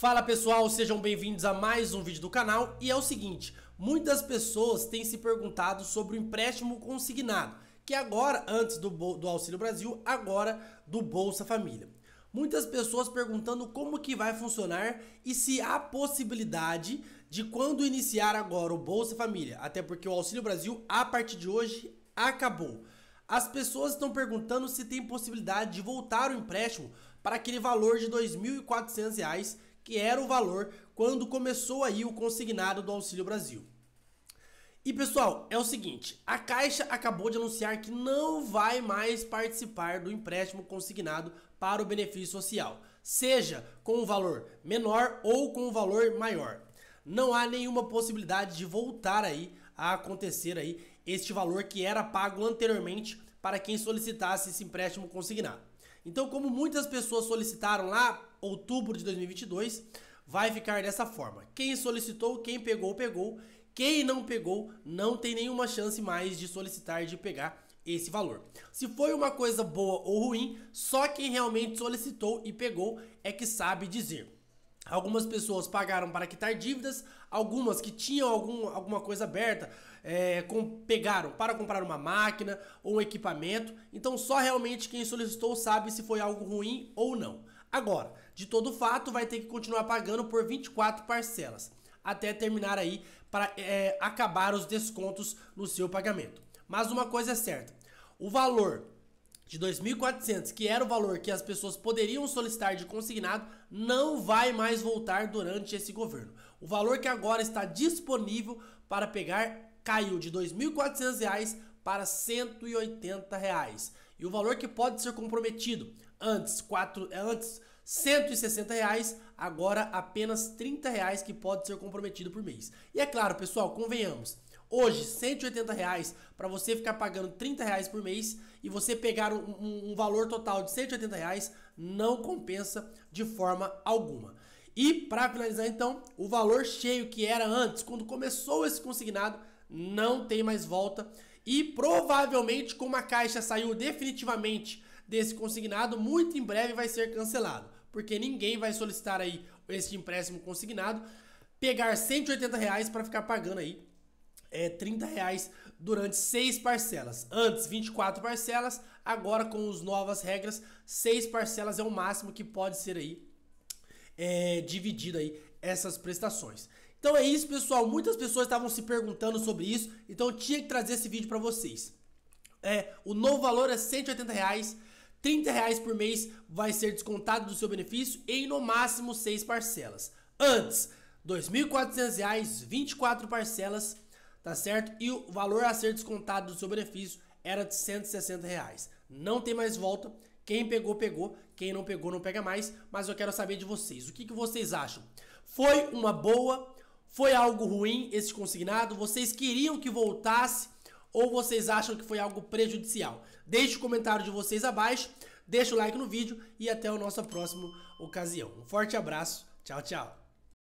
Fala pessoal, sejam bem-vindos a mais um vídeo do canal e é o seguinte, muitas pessoas têm se perguntado sobre o empréstimo consignado, que é agora, antes do, do Auxílio Brasil, agora do Bolsa Família. Muitas pessoas perguntando como que vai funcionar e se há possibilidade de quando iniciar agora o Bolsa Família, até porque o Auxílio Brasil, a partir de hoje, acabou. As pessoas estão perguntando se tem possibilidade de voltar o empréstimo para aquele valor de R$ 2.400 que era o valor quando começou aí o consignado do Auxílio Brasil. E pessoal, é o seguinte, a Caixa acabou de anunciar que não vai mais participar do empréstimo consignado para o benefício social, seja com um valor menor ou com um valor maior. Não há nenhuma possibilidade de voltar aí a acontecer aí este valor que era pago anteriormente para quem solicitasse esse empréstimo consignado. Então, como muitas pessoas solicitaram lá outubro de 2022 vai ficar dessa forma. Quem solicitou, quem pegou, pegou. Quem não pegou, não tem nenhuma chance mais de solicitar de pegar esse valor. Se foi uma coisa boa ou ruim, só quem realmente solicitou e pegou é que sabe dizer. Algumas pessoas pagaram para quitar dívidas, algumas que tinham algum, alguma coisa aberta é, com, pegaram para comprar uma máquina ou um equipamento. Então, só realmente quem solicitou sabe se foi algo ruim ou não. Agora, de todo fato, vai ter que continuar pagando por 24 parcelas, até terminar aí para é, acabar os descontos no seu pagamento. Mas uma coisa é certa, o valor de 2.400, que era o valor que as pessoas poderiam solicitar de consignado, não vai mais voltar durante esse governo. O valor que agora está disponível para pegar caiu de R$ 2.400 para R$ 180. Reais e o valor que pode ser comprometido. Antes, quatro, antes 160 reais, agora apenas 30 reais que pode ser comprometido por mês. E é claro, pessoal, convenhamos. Hoje, 180 reais para você ficar pagando 30 reais por mês e você pegar um, um, um, valor total de 180 reais não compensa de forma alguma. E para finalizar então, o valor cheio que era antes, quando começou esse consignado, não tem mais volta e provavelmente, como a caixa saiu definitivamente desse consignado, muito em breve vai ser cancelado. Porque ninguém vai solicitar aí esse empréstimo consignado, pegar 180 reais para ficar pagando aí é, 30 reais durante seis parcelas. Antes 24 parcelas, agora com as novas regras, seis parcelas é o máximo que pode ser aí é, dividida aí essas prestações. Então é isso, pessoal. Muitas pessoas estavam se perguntando sobre isso, então eu tinha que trazer esse vídeo para vocês. É, o novo valor é 180 reais. 30 reais por mês vai ser descontado do seu benefício em no máximo 6 parcelas. Antes, R$ 2.400, 24 parcelas, tá certo? E o valor a ser descontado do seu benefício era de 160 reais. Não tem mais volta. Quem pegou, pegou. Quem não pegou, não pega mais. Mas eu quero saber de vocês. O que, que vocês acham? Foi uma boa foi algo ruim esse consignado? Vocês queriam que voltasse ou vocês acham que foi algo prejudicial? Deixe o comentário de vocês abaixo, deixe o like no vídeo e até a nossa próxima ocasião. Um forte abraço, tchau, tchau!